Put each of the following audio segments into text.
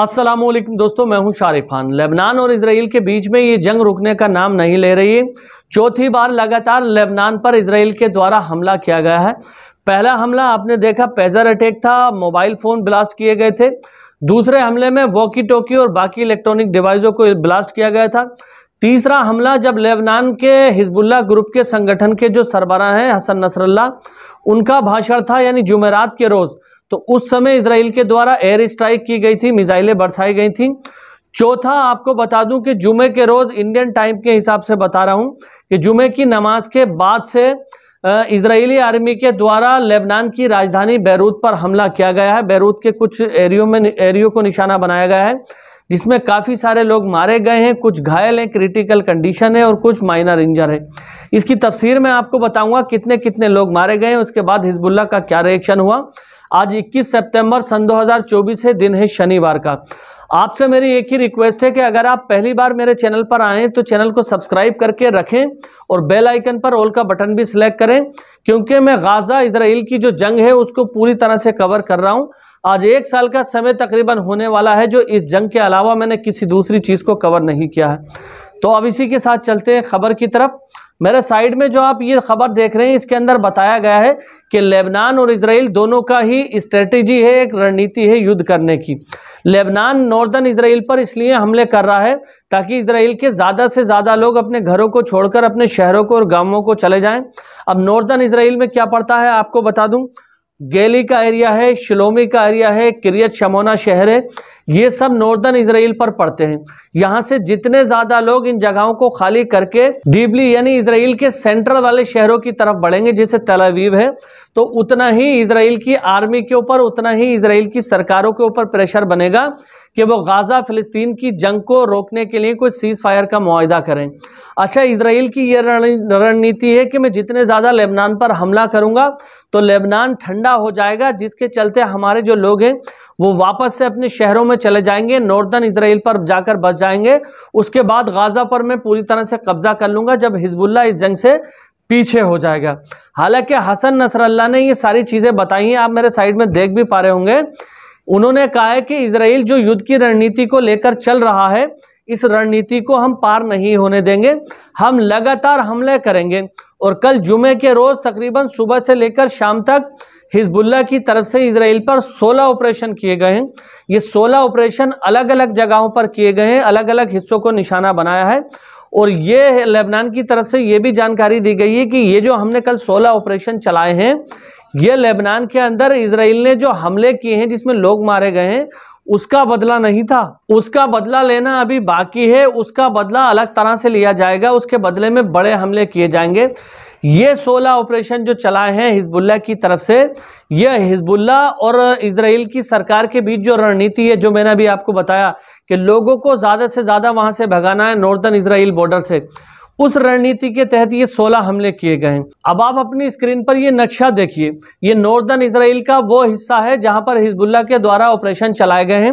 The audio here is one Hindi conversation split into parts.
अस्सलाम वालेकुम दोस्तों मैं हूं शारिफ खान लेबनान और इसराइल के बीच में ये जंग रुकने का नाम नहीं ले रही है चौथी बार लगातार लेबनान पर इसराइल के द्वारा हमला किया गया है पहला हमला आपने देखा पेजर अटैक था मोबाइल फ़ोन ब्लास्ट किए गए थे दूसरे हमले में वॉकी टोकी और बाकी इलेक्ट्रॉनिक डिवाइसों को ब्लास्ट किया गया था तीसरा हमला जब लेबनान के हिजबुल्ला ग्रुप के संगठन के जो सरबरा हैं हसन नसरल्ला उनका भाषण था यानी जुमेरात के रोज़ तो उस समय इसराइल के द्वारा एयर स्ट्राइक की गई थी मिजाइलें बरसाई गई थी चौथा आपको बता दूं कि जुमे के रोज़ इंडियन टाइम के हिसाब से बता रहा हूं कि जुमे की नमाज के बाद से इसराइली आर्मी के द्वारा लेबनान की राजधानी बैरूत पर हमला किया गया है बैरूत के कुछ एरियो में एरियो को निशाना बनाया गया है जिसमें काफ़ी सारे लोग मारे गए हैं कुछ घायल हैं क्रिटिकल कंडीशन है और कुछ माइनर इंजर है इसकी तफसीर मैं आपको बताऊंगा कितने कितने लोग मारे गए हैं उसके बाद हिजबुल्ला का क्या रिएक्शन हुआ आज 21 सितंबर सन 2024 है दिन है शनिवार का आपसे मेरी एक ही रिक्वेस्ट है कि अगर आप पहली बार मेरे चैनल पर आए तो चैनल को सब्सक्राइब करके रखें और बेल आइकन पर ऑल का बटन भी सिलेक्ट करें क्योंकि मैं गाजा इसराइल की जो जंग है उसको पूरी तरह से कवर कर रहा हूं आज एक साल का समय तकरीबन होने वाला है जो इस जंग के अलावा मैंने किसी दूसरी चीज़ को कवर नहीं किया है तो अब इसी के साथ चलते हैं खबर की तरफ मेरे साइड में जो आप ये खबर देख रहे हैं इसके अंदर बताया गया है कि लेबनान और इसराइल दोनों का ही स्ट्रेटेजी है एक रणनीति है युद्ध करने की लेबनान नॉर्दर्न इसराइल पर इसलिए हमले कर रहा है ताकि इसराइल के ज़्यादा से ज़्यादा लोग अपने घरों को छोड़कर अपने शहरों को और गाँवों को चले जाए अब नॉर्दर्न इसराइल में क्या पड़ता है आपको बता दूँ गेली का एरिया है शिलोमी का एरिया है किरियत शमोना शहर है ये सब नॉर्दर्न इसराइल पर पड़ते हैं यहाँ से जितने ज्यादा लोग इन जगहों को खाली करके दीबली यानी इसराइल के सेंट्रल वाले शहरों की तरफ बढ़ेंगे जैसे तलावीब है तो उतना ही इसराइल की आर्मी के ऊपर उतना ही इसराइल की सरकारों के ऊपर प्रेशर बनेगा कि वो गाज़ा फिलिस्तीन की जंग को रोकने के लिए कोई सीज़ फायर का मुआदा करें अच्छा इसराइल की ये रणनीति है कि मैं जितने ज़्यादा लेबनान पर हमला करूँगा तो लेबनान ठंडा हो जाएगा जिसके चलते हमारे जो लोग हैं वो वापस से अपने शहरों में चले जाएंगे नॉर्दर्न इसराइल पर जाकर बस जाएंगे उसके बाद गाजा पर मैं पूरी तरह से कब्जा कर लूंगा जब हिजबुल्ला इस जंग से पीछे हो जाएगा हालांकि हसन नसरल्ला ने ये सारी चीज़ें बताई हैं आप मेरे साइड में देख भी पा रहे होंगे उन्होंने कहा है कि इसराइल जो युद्ध की रणनीति को लेकर चल रहा है इस रणनीति को हम पार नहीं होने देंगे हम लगातार हमले करेंगे और कल जुमे के रोज़ तकरीबन सुबह से लेकर शाम तक हिजबुल्ला की तरफ से इसराइल पर 16 ऑपरेशन किए गए हैं ये 16 ऑपरेशन अलग अलग जगहों पर किए गए हैं अलग अलग हिस्सों को निशाना बनाया है और ये लेबनान की तरफ से ये भी जानकारी दी गई है कि ये जो हमने कल 16 ऑपरेशन चलाए हैं ये लेबनान के अंदर इसराइल ने जो हमले किए हैं जिसमें लोग मारे गए हैं उसका बदला नहीं था उसका बदला लेना अभी बाकी है उसका बदला अलग तरह से लिया जाएगा उसके बदले में बड़े हमले किए जाएंगे ये 16 ऑपरेशन जो चलाए हैं हिजबुल्ला की तरफ से यह हिजबुल्ला और इसराइल की सरकार के बीच जो रणनीति है जो मैंने अभी आपको बताया कि लोगों को ज़्यादा से ज़्यादा वहां से भगाना है नॉर्दर्न इसराइल बॉर्डर से उस रणनीति के तहत ये 16 हमले किए गए हैं अब आप अपनी स्क्रीन पर ये नक्शा देखिए ये नॉर्दर्न इसराइल का वो हिस्सा है जहां पर हिजबुल्ला के द्वारा ऑपरेशन चलाए गए हैं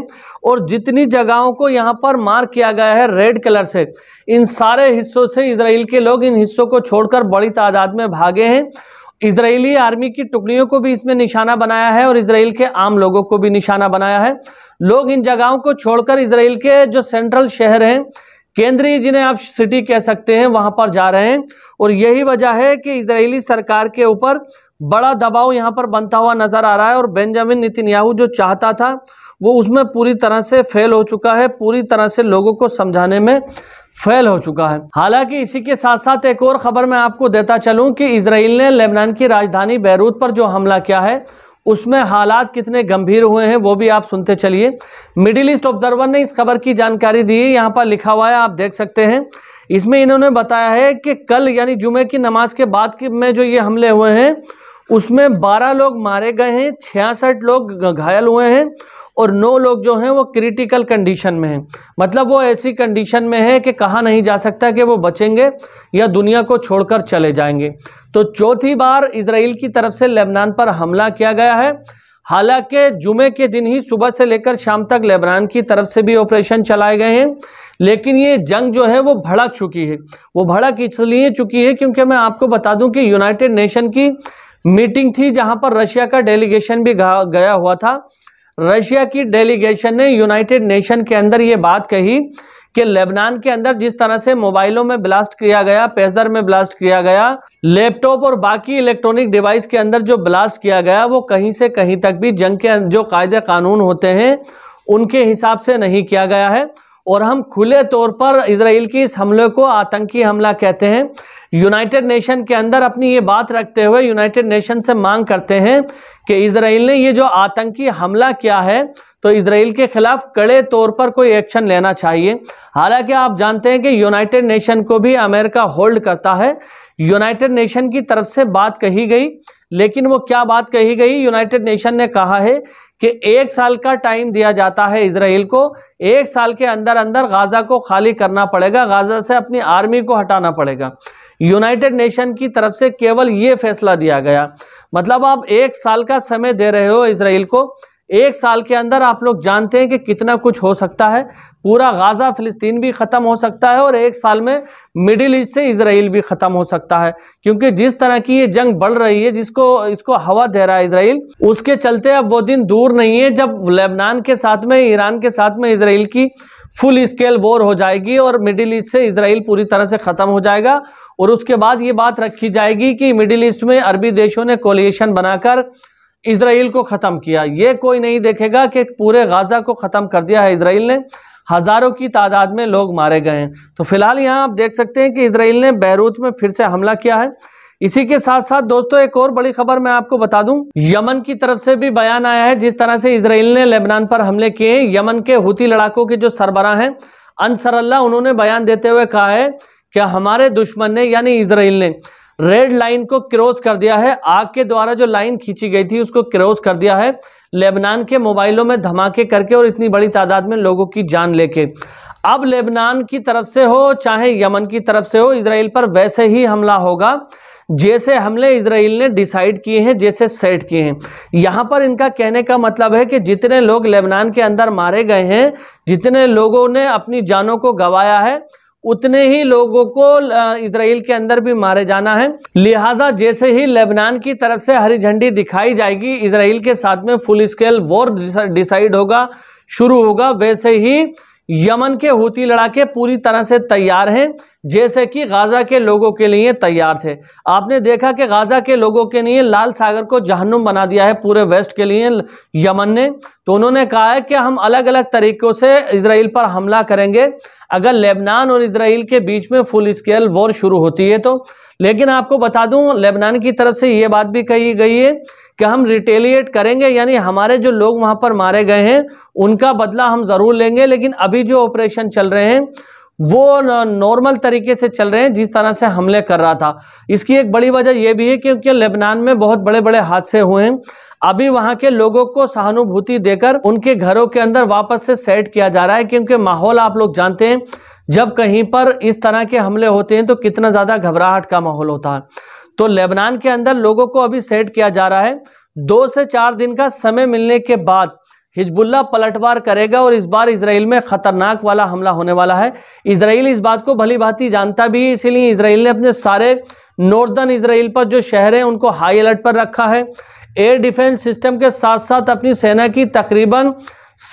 और जितनी जगहों को यहाँ पर मार किया गया है रेड कलर से इन सारे हिस्सों से इसराइल के लोग इन हिस्सों को छोड़कर बड़ी तादाद में भागे हैं इसराइली आर्मी की टुकड़ियों को भी इसमें निशाना बनाया है और इसराइल के आम लोगों को भी निशाना बनाया है लोग इन जगहों को छोड़कर इसराइल के जो सेंट्रल शहर हैं केंद्रीय जिन्हें आप सिटी कह सकते हैं वहां पर जा रहे हैं और यही वजह है कि इसराइली सरकार के ऊपर बड़ा दबाव यहाँ पर बनता हुआ नजर आ रहा है और बेंजामिन नितिनयाहू जो चाहता था वो उसमें पूरी तरह से फेल हो चुका है पूरी तरह से लोगों को समझाने में फेल हो चुका है हालांकि इसी के साथ साथ एक और खबर मैं आपको देता चलूं कि इसराइल ने लेबनान की राजधानी बैरूत पर जो हमला किया है उसमें हालात कितने गंभीर हुए हैं वो भी आप सुनते चलिए मिडिल ईस्ट ऑब्जर्वर ने इस खबर की जानकारी दी है यहाँ पर लिखा हुआ है आप देख सकते हैं इसमें इन्होंने बताया है कि कल यानी जुमे की नमाज के बाद के में जो ये हमले हुए हैं उसमें 12 लोग मारे गए हैं छियासठ लोग घायल हुए हैं और नौ लोग जो हैं वो क्रिटिकल कंडीशन में हैं मतलब वो ऐसी कंडीशन में है कि कहा नहीं जा सकता कि वो बचेंगे या दुनिया को छोड़कर चले जाएंगे तो चौथी बार इसराइल की तरफ से लेबनान पर हमला किया गया है हालांकि जुमे के दिन ही सुबह से लेकर शाम तक लेबनान की तरफ से भी ऑपरेशन चलाए गए हैं लेकिन ये जंग जो है वो भड़क चुकी है वो भड़क इसलिए चुकी है क्योंकि मैं आपको बता दूं कि यूनाइटेड नेशन की मीटिंग थी जहां पर रशिया का डेलीगेशन भी गया हुआ था रशिया की डेलीगेशन ने यूनाइटेड नेशन के अंदर ये बात कही कि लेबनान के अंदर जिस तरह से मोबाइलों में ब्लास्ट किया गया पेजर में ब्लास्ट किया गया लैपटॉप और बाकी इलेक्ट्रॉनिक डिवाइस के अंदर जो ब्लास्ट किया गया वो कहीं से कहीं तक भी जंग के जो कायदे कानून होते हैं उनके हिसाब से नहीं किया गया है और हम खुले तौर पर इसराइल के इस हमले को आतंकी हमला कहते हैं यूनाइटेड नेशन के अंदर अपनी ये बात रखते हुए यूनाइटेड नेशन से मांग करते हैं कि इसराइल ने ये जो आतंकी हमला किया है तो इसराइल के खिलाफ कड़े तौर पर कोई एक्शन लेना चाहिए हालांकि आप जानते हैं कि यूनाइटेड नेशन को भी अमेरिका होल्ड करता है यूनाइटेड नेशन की तरफ से बात कही गई लेकिन वो क्या बात कही गई यूनाइटेड नेशन ने कहा है कि एक साल का टाइम दिया जाता है इसराइल को एक साल के अंदर अंदर गाजा को खाली करना पड़ेगा गाजा से अपनी आर्मी को हटाना पड़ेगा यूनाइटेड नेशन की तरफ से केवल ये फैसला दिया गया मतलब आप एक साल का समय दे रहे हो इसराइल को एक साल के अंदर आप लोग जानते हैं कि कितना कुछ हो सकता है पूरा गाज़ा फ़िलिस्तीन भी ख़त्म हो सकता है और एक साल में मिडिल ईस्ट से इसराइल भी ख़त्म हो सकता है क्योंकि जिस तरह की ये जंग बढ़ रही है जिसको इसको हवा दे रहा है इसराइल उसके चलते अब वो दिन दूर नहीं है जब लेबनान के साथ में ईरान के साथ में इसराइल की फुल स्केल वॉर हो जाएगी और मिडिल ईस्ट से इसराइल पूरी तरह से ख़त्म हो जाएगा और उसके बाद ये बात रखी जाएगी कि मिडिल ईस्ट में अरबी देशों ने कोलिएशन बनाकर इसराइल को ख़त्म किया ये कोई नहीं देखेगा कि पूरे गाज़ा को ख़त्म कर दिया है इसराइल ने हज़ारों की तादाद में लोग मारे गए हैं तो फिलहाल यहाँ आप देख सकते हैं कि इसराइल ने बैरूत में फिर से हमला किया है इसी के साथ साथ दोस्तों एक और बड़ी खबर मैं आपको बता दूं यमन की तरफ से भी बयान आया है जिस तरह से इसराइल ने लेबनान पर हमले किए यमन के हुती लड़ाकों के जो सरबरा हैं अनसर उन्होंने बयान देते हुए कहा है क्या हमारे दुश्मन ने यानी इसराइल ने रेड लाइन को क्रॉस कर दिया है आग के द्वारा जो लाइन खींची गई थी उसको क्रॉस कर दिया है लेबनान के मोबाइलों में धमाके करके और इतनी बड़ी तादाद में लोगों की जान लेके अब लेबनान की तरफ से हो चाहे यमन की तरफ से हो इसराइल पर वैसे ही हमला होगा जैसे हमले इसराइल ने डिसाइड किए हैं जैसे सेट किए हैं यहां पर इनका कहने का मतलब है कि जितने लोग लेबनान के अंदर मारे गए हैं जितने लोगों ने अपनी जानों को गवाया है उतने ही लोगों को इसराइल के अंदर भी मारे जाना है लिहाजा जैसे ही लेबनान की तरफ से हरी झंडी दिखाई जाएगी इसराइल के साथ में फुल स्केल वॉर डिसाइड होगा शुरू होगा वैसे ही यमन के हूती लड़ाके पूरी तरह से तैयार हैं जैसे कि गाजा के लोगों के लिए तैयार थे आपने देखा कि गाजा के लोगों के लिए लाल सागर को जहन्नुम बना दिया है पूरे वेस्ट के लिए यमन ने तो उन्होंने कहा है कि हम अलग अलग तरीकों से इसराइल पर हमला करेंगे अगर लेबनान और इसराइल के बीच में फुल स्केल वॉर शुरू होती है तो लेकिन आपको बता दूं लेबनान की तरफ से ये बात भी कही गई है कि हम रिटेलिएट करेंगे यानी हमारे जो लोग वहां पर मारे गए हैं उनका बदला हम ज़रूर लेंगे लेकिन अभी जो ऑपरेशन चल रहे हैं वो नॉर्मल तरीके से चल रहे हैं जिस तरह से हमले कर रहा था इसकी एक बड़ी वजह यह भी है क्योंकि लेबनान में बहुत बड़े बड़े हादसे हुए हैं अभी वहां के लोगों को सहानुभूति देकर उनके घरों के अंदर वापस से सेट किया जा रहा है क्योंकि माहौल आप लोग जानते हैं जब कहीं पर इस तरह के हमले होते हैं तो कितना ज़्यादा घबराहट का माहौल होता है तो लेबनान के अंदर लोगों को अभी सेट किया जा रहा है दो से चार दिन का समय मिलने के बाद हिजबुल्ला पलटवार करेगा और इस बार इसराइल में खतरनाक वाला हमला होने वाला है इसराइल इस बात को भली भांति जानता भी है इसीलिए इसराइल ने अपने सारे नॉर्दर्न इसराइल पर जो शहर हैं उनको हाई अलर्ट पर रखा है एयर डिफेंस सिस्टम के साथ साथ अपनी सेना की तकरीबन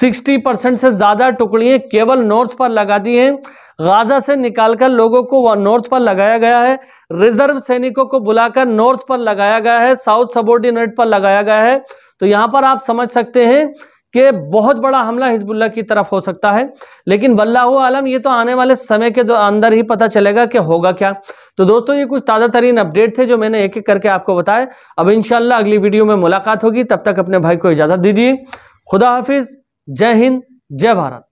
60 परसेंट से ज़्यादा टुकड़ियाँ केवल नॉर्थ पर लगा दी हैं गाजा से निकालकर लोगों को वह नॉर्थ पर लगाया गया है रिजर्व सैनिकों को बुलाकर नॉर्थ पर लगाया गया है साउथ सबोर्डिनेट पर लगाया गया है तो यहां पर आप समझ सकते हैं कि बहुत बड़ा हमला हिजबुल्ला की तरफ हो सकता है लेकिन वल्लाह आलम ये तो आने वाले समय के अंदर ही पता चलेगा कि होगा क्या तो दोस्तों ये कुछ ताज़ा तरीन अपडेट थे जो मैंने एक एक करके आपको बताए अब इनशाला अगली वीडियो में मुलाकात होगी तब तक अपने भाई को इजाज़त दीजिए खुदा हाफिज़ जय हिंद जय भारत